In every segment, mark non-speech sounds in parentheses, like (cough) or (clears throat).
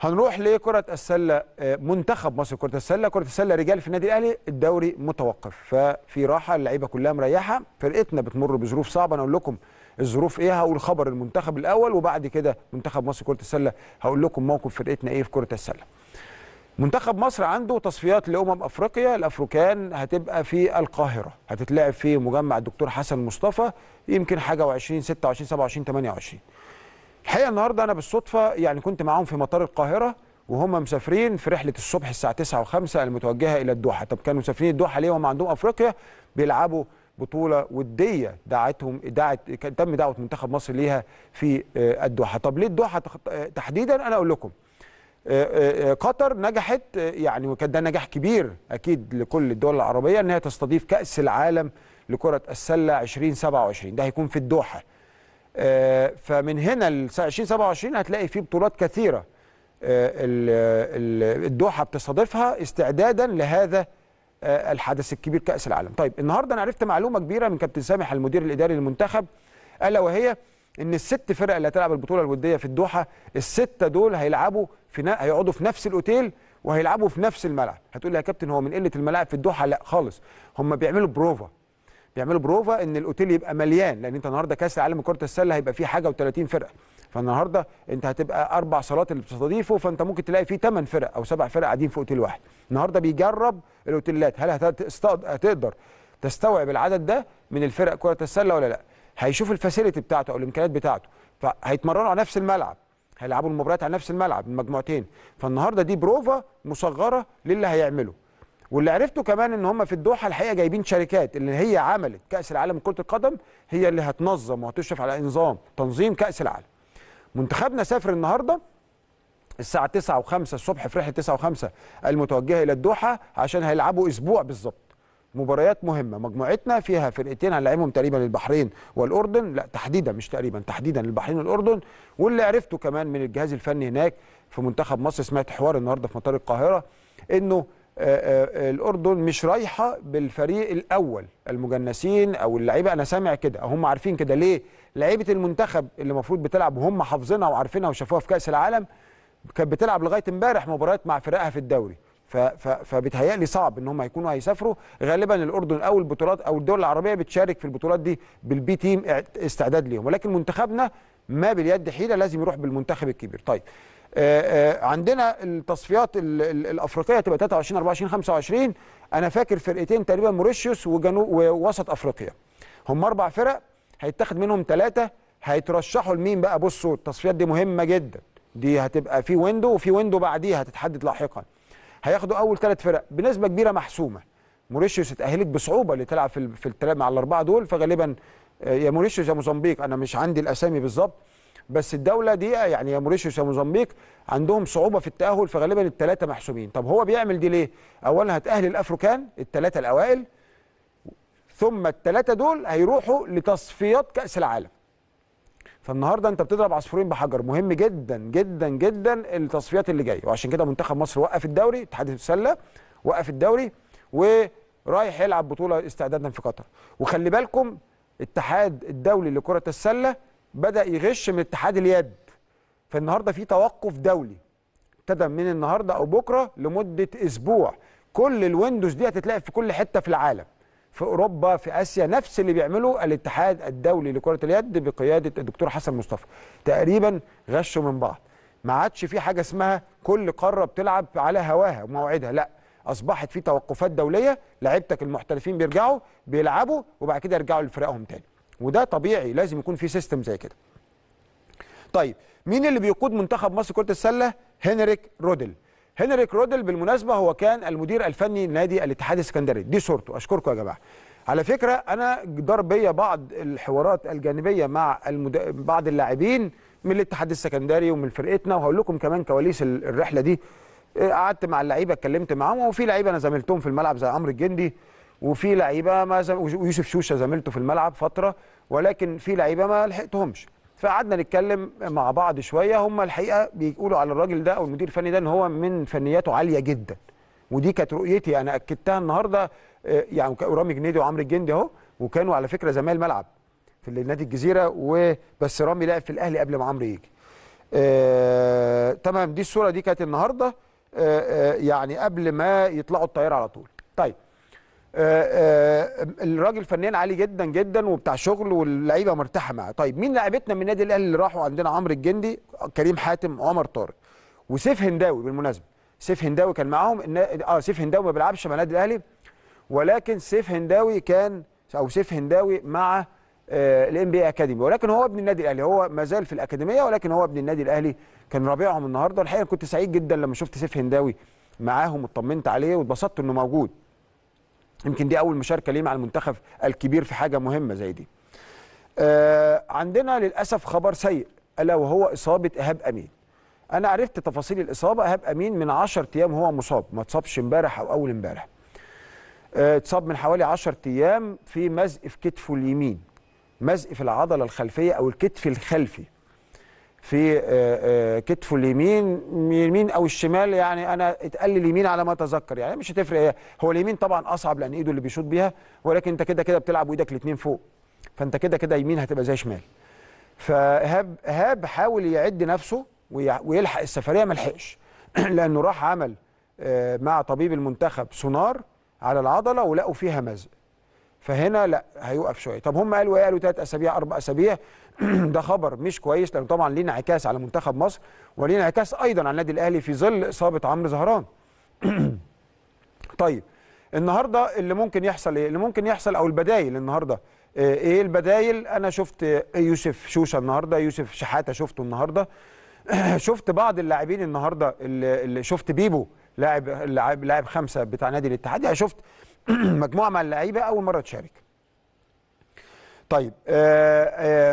هنروح لكرة السلة آه، منتخب مصر كرة السلة كرة السلة رجال في النادي الأهلي الدوري متوقف ففي راحة اللعيبة كلها مريحة فرقتنا بتمر بظروف صعبة أنا أقول لكم الظروف إيه هقول خبر المنتخب الأول وبعد كده منتخب مصر كرة السلة هقول لكم موقف فرقتنا إيه في كرة السلة منتخب مصر عنده تصفيات لأمم أفريقيا الأفريكان هتبقى في القاهرة هتتلعب في مجمع الدكتور حسن مصطفى يمكن حاجه وعشرين ستة وعشرين سبعة وعشرين تمانية وعشرين الحقيقه النهارده انا بالصدفه يعني كنت معاهم في مطار القاهره وهم مسافرين في رحله الصبح الساعه 9 و5 المتوجهه الى الدوحه طب كانوا مسافرين الدوحه ليه وهم عندهم افريقيا بيلعبوا بطوله وديه دعتهم دعت تم دعوه منتخب مصر ليها في آه، الدوحه طب ليه الدوحه آه، تحديدا انا اقول لكم آه، قطر نجحت يعني وكان ده نجاح كبير اكيد لكل الدول العربيه ان هي تستضيف كاس العالم لكره السله 2027 ده هيكون في الدوحه آه، فمن هنا ل 2027 هتلاقي فيه بطولات كثيره آه، الدوحه بتستضيفها استعدادا لهذا آه، الحدث الكبير كاس العالم. طيب النهارده انا عرفت معلومه كبيره من كابتن سامح المدير الاداري للمنتخب الا وهي ان الست فرق اللي هتلعب البطوله الوديه في الدوحه السته دول هيلعبوا في نا... هيقعدوا في نفس الاوتيل وهيلعبوا في نفس الملعب هتقول لي يا كابتن هو من قله الملاعب في الدوحه لا خالص هم بيعملوا بروفا بيعملوا بروفا ان الاوتيل يبقى مليان لان انت النهارده كاس العالم كره السله هيبقى فيه حاجه و30 فرقه فالنهارده انت هتبقى اربع صالات اللي بتستضيفه فانت ممكن تلاقي فيه ثمان فرق او سبع فرق قاعدين في اوتيل واحد النهارده بيجرب الاوتيلات هل هتقدر تستوعب العدد ده من الفرق كره السله ولا لا هيشوف الفاسيلتي بتاعته او الامكانيات بتاعته فهيتمرنوا على نفس الملعب هيلعبوا المباريات على نفس الملعب المجموعتين فالنهارده دي بروفا مصغره للي هيعمله واللي عرفته كمان ان هم في الدوحه الحقيقه جايبين شركات اللي هي عملت كاس العالم كره القدم هي اللي هتنظم وهتشرف على نظام تنظيم كاس العالم منتخبنا سافر النهارده الساعة 9 و5 الصبح في رحلة 9 و5 المتوجهة إلى الدوحة عشان هيلعبوا أسبوع بالظبط مباريات مهمة مجموعتنا فيها فرقتين هنلاعبهم تقريبا البحرين والأردن لا تحديدا مش تقريبا تحديدا البحرين والأردن واللي عرفته كمان من الجهاز الفني هناك في منتخب مصر سمعت حوار النهاردة في مطار القاهرة إنه آه، آه، الاردن مش رايحه بالفريق الاول المجنسين او اللعيبه انا سامع كده هم عارفين كده ليه لعيبه المنتخب اللي المفروض بتلعب وهم حافظينها وعارفينها وشافوها في كاس العالم كانت بتلعب لغايه امبارح مباريات مع فرقها في الدوري فبتهيألي صعب ان هم هيكونوا هيسافروا غالبا الاردن او البطولات او الدول العربيه بتشارك في البطولات دي بالبي تيم استعداد ليهم ولكن منتخبنا ما باليد حيله لازم يروح بالمنتخب الكبير طيب آه، آه، عندنا التصفيات الافريقيه تبقى 23 24 25 انا فاكر فرقتين تقريبا موريشيوس وجنوب ووسط افريقيا هم اربع فرق هيتاخد منهم ثلاثه هيترشحوا لمين بقى بصوا التصفيات دي مهمه جدا دي هتبقى في ويندو وفي ويندو بعديها هتتحدد لاحقا هياخدوا اول ثلاث فرق بنسبه كبيره محسومه موريشيوس اتاهلت بصعوبه اللي تلعب في في مع الاربعه دول فغالبا آه، يا موريشيوس يا موزمبيق انا مش عندي الاسامي بالظبط بس الدوله دي يعني يا موريشيوس يا موزمبيق عندهم صعوبه في التاهل فغالبا الثلاثه محسومين طب هو بيعمل دي ليه اولا هتاهل الافريكان الثلاثه الاوائل ثم الثلاثه دول هيروحوا لتصفيات كاس العالم فالنهارده انت بتضرب عصفورين بحجر مهم جدا جدا جدا التصفيات اللي جايه وعشان كده منتخب مصر وقف الدوري اتحاد السله وقف الدوري ورايح يلعب بطوله استعدادا في قطر وخلي بالكم اتحاد الدولي لكره السله بدا يغش من اتحاد اليد فالنهارده في توقف دولي ابتدى من النهارده او بكره لمده اسبوع كل الويندوز دي هتتلاقي في كل حته في العالم في اوروبا في اسيا نفس اللي بيعمله الاتحاد الدولي لكره اليد بقياده الدكتور حسن مصطفى تقريبا غشوا من بعض ما عادش في حاجه اسمها كل قاره بتلعب على هواها وموعدها لا اصبحت في توقفات دوليه لعيبتك المحترفين بيرجعوا بيلعبوا وبعد كده يرجعوا لفرقهم تاني وده طبيعي لازم يكون في سيستم زي كده طيب مين اللي بيقود منتخب مصر كره السله هنريك رودل هنريك رودل بالمناسبه هو كان المدير الفني لنادي الاتحاد السكندري دي صورته اشكركم يا جماعه على فكره انا جدار بيا بعض الحوارات الجانبيه مع المد... بعض اللاعبين من الاتحاد السكندري ومن فرقتنا وهقول لكم كمان كواليس الرحله دي آه، قعدت مع اللعيبه اتكلمت معاهم وفي لعيبه انا زملتهم في الملعب زي عمرو الجندي وفي لعيبه ما زم... ويوسف شوشه زميلته في الملعب فتره ولكن في لعيبه ما لحقتهمش فقعدنا نتكلم مع بعض شويه هم الحقيقه بيقولوا على الراجل ده او المدير الفني ده ان هو من فنياته عاليه جدا ودي كانت رؤيتي انا اكدتها النهارده آه، يعني رامي جنيدي وعمرو الجندي اهو وكانوا على فكره زمايل ملعب في نادي الجزيره وبس رامي لعب في الاهلي قبل ما عمرو يجي آه، تمام دي الصوره دي كانت النهارده آه، آه، يعني قبل ما يطلعوا الطياره على طول طيب آه، آه، الراجل فنان عالي جدا جدا وبتاع شغل واللعيبه مرتاحه معاه طيب مين لعبتنا من النادي الاهلي اللي راحوا عندنا عمرو الجندي كريم حاتم عمر طارق وسيف هنداوي بالمناسبه سيف هنداوي كان معاهم اه سيف هنداوي ما بيلعبش مع النادي الاهلي ولكن سيف هنداوي كان او سيف هنداوي مع الان بي اكاديمي ولكن هو ابن النادي الاهلي هو ما زال في الاكاديميه ولكن هو ابن النادي الاهلي كان ربيعهم النهارده الحقيقه كنت سعيد جدا لما شفت سيف هنداوي معاهم واطمنت عليه واتبسطت انه موجود يمكن دي اول مشاركه ليه مع المنتخب الكبير في حاجه مهمه زي دي آه عندنا للاسف خبر سيء الا وهو اصابه ايهاب امين انا عرفت تفاصيل الاصابه ايهاب امين من 10 ايام هو مصاب ما اتصابش امبارح او اول امبارح آه، اتصاب من حوالي 10 ايام في مزق في كتفه اليمين مزق في العضله الخلفيه او الكتف الخلفي في آه، آه، كتفه اليمين يمين او الشمال يعني انا اتقل اليمين على ما اتذكر يعني مش هتفرق هو اليمين طبعا اصعب لان ايده اللي بيشوط بيها ولكن انت كده كده بتلعب وايدك الاثنين فوق فانت كده كده يمين هتبقى زي شمال فهاب هاب حاول يعد نفسه ويلحق السفريه ما لحقش (clears throat) لانه راح عمل آه، مع طبيب المنتخب سونار على العضله ولقوا فيها مزق فهنا لا هيوقف شويه طب هم قالوا ايه قالوا ثلاث اسابيع اربع اسابيع (clears throat) ده خبر مش كويس لانه طبعا ليه انعكاس على منتخب مصر وليه انعكاس ايضا على النادي الاهلي في ظل اصابه عمرو زهران (clears throat) طيب النهارده اللي ممكن يحصل ايه اللي ممكن يحصل او البدايل النهارده آه، ايه البدايل انا شفت يوسف شوشه النهارده يوسف شحاته شفته النهارده (clears throat) شفت بعض اللاعبين النهارده اللي شفت بيبو لاعب لاعب لاعب خمسه بتاع نادي الاتحاد يعني شفت (clears throat) مجموعه من اللعيبه اول مره تشارك طيب آه،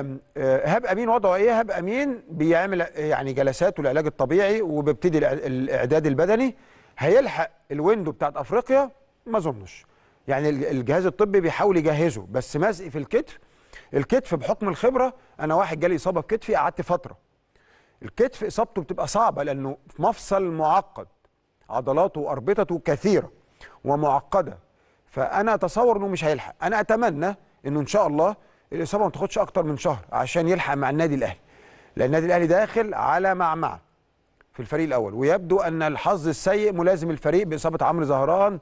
آه، آه، هاب امين وضعه ايه هاب امين بيعمل يعني جلساته والعلاج الطبيعي وبيبتدي الاعداد البدني هيلحق الويندو بتاعت افريقيا ما اظنش يعني الجهاز الطبي بيحاول يجهزه بس مزق في الكتف الكتف بحكم الخبره انا واحد جالي اصابه في كتفي قعدت فتره الكتف اصابته بتبقى صعبه لانه مفصل معقد عضلاته واربطته كثيره ومعقده فانا اتصور انه مش هيلحق انا اتمنى انه ان شاء الله الاصابه ما تاخدش اكتر من شهر عشان يلحق مع النادي الاهلي لان النادي الاهلي داخل على معمعه في الفريق الاول ويبدو ان الحظ السيء ملازم الفريق باصابه عمرو زهران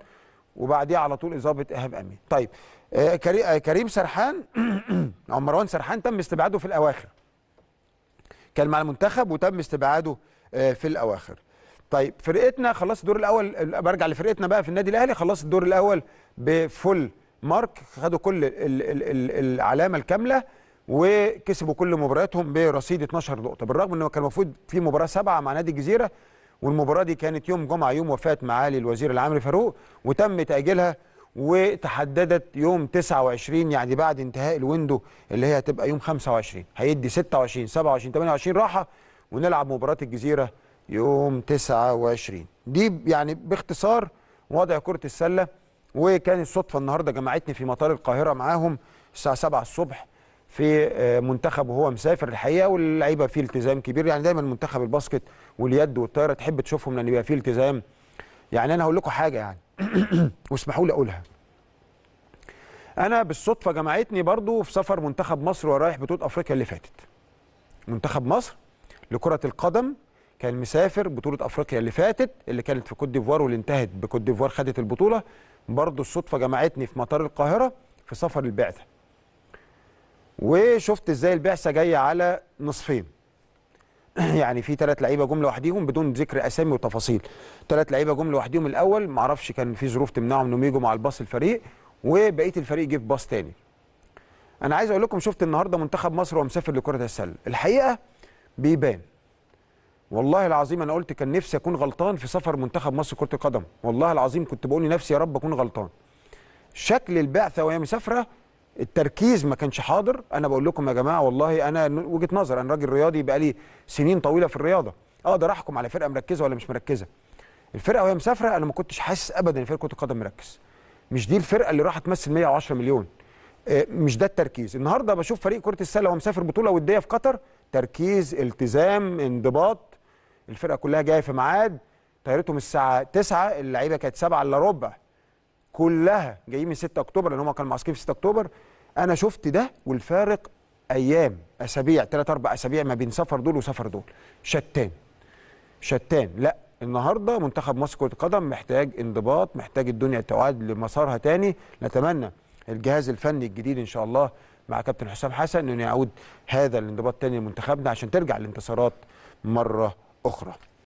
وبعديها على طول اصابه ايهاب امين طيب آه، آه، كريم سرحان (clears throat) او مروان سرحان تم استبعاده في الاواخر كان مع المنتخب وتم استبعاده آه، في الاواخر طيب فرقتنا خلصت الدور الاول برجع لفرقتنا بقى في النادي الاهلي خلصت الدور الاول بفول مارك خدوا كل العلامه الكامله وكسبوا كل مبارياتهم برصيد 12 نقطه بالرغم ان كان المفروض في مباراه سبعه مع نادي الجزيره والمباراه دي كانت يوم جمعه يوم وفاه معالي الوزير العامري فاروق وتم تاجيلها وتحددت يوم 29 يعني بعد انتهاء الويندو اللي هي هتبقى يوم 25 هيدي 26 27 28 راحه ونلعب مباراه الجزيره يوم 29 دي يعني باختصار وضع كرة السلة وكان الصدفة النهاردة جمعتني في مطار القاهرة معاهم الساعة 7 الصبح في آه، منتخب وهو مسافر الحقيقه واللعيبه فيه التزام كبير يعني دايما منتخب الباسكت واليد والطايره تحب تشوفهم لان بيبقى فيه التزام يعني انا هقول لكم حاجه يعني (clears throat) واسمحوا لي اقولها انا بالصدفه جمعتني برضو في سفر منتخب مصر ورايح بطوله افريقيا اللي فاتت منتخب مصر لكره القدم كان مسافر بطوله افريقيا اللي فاتت اللي كانت في كوت ديفوار واللي انتهت بكوت ديفوار خدت البطوله برضه الصدفه جمعتني في مطار القاهره في سفر البعثه وشفت ازاي البعثه جايه على نصفين (clears throat) يعني في ثلاث لعيبه جم لوحديهم بدون ذكر اسامي وتفاصيل ثلاث لعيبه جم لوحديهم الاول معرفش كان في ظروف تمنعهم انهم يجوا مع الباص الفريق وبقيه الفريق جه في باص تاني انا عايز اقول لكم شفت النهارده منتخب مصر ومسافر لكره السله الحقيقه بيبان والله العظيم انا قلت كان نفسي اكون غلطان في سفر منتخب مصر كره القدم والله العظيم كنت بقول لنفسي يا رب اكون غلطان شكل البعثه وهي مسافره التركيز ما كانش حاضر انا بقول لكم يا جماعه والله انا وجهه نظر انا راجل رياضي بقى لي سنين طويله في الرياضه اقدر احكم على فرقه مركزه ولا مش مركزه الفرقه وهي مسافره انا ما كنتش حاسس ابدا ان فرقه كره القدم مركز مش دي الفرقه اللي راح تمثل 110 مليون آه، مش ده التركيز النهارده بشوف فريق كره السله وهو مسافر بطوله وديه في قطر تركيز التزام انضباط الفرقه كلها جايه في ميعاد طيارتهم الساعه 9 اللعيبه كانت 7 الا ربع كلها جايين من 6 اكتوبر لان هم كانوا معسكرين في 6 اكتوبر انا شفت ده والفارق ايام اسابيع 3 4 اسابيع ما بين سفر دول وسفر دول شتان شتان لا النهارده منتخب مصر كره القدم محتاج انضباط محتاج الدنيا تعاد لمسارها تاني نتمنى الجهاز الفني الجديد ان شاء الله مع كابتن حسام حسن انه يعود هذا الانضباط تاني لمنتخبنا عشان ترجع الانتصارات مره أخرى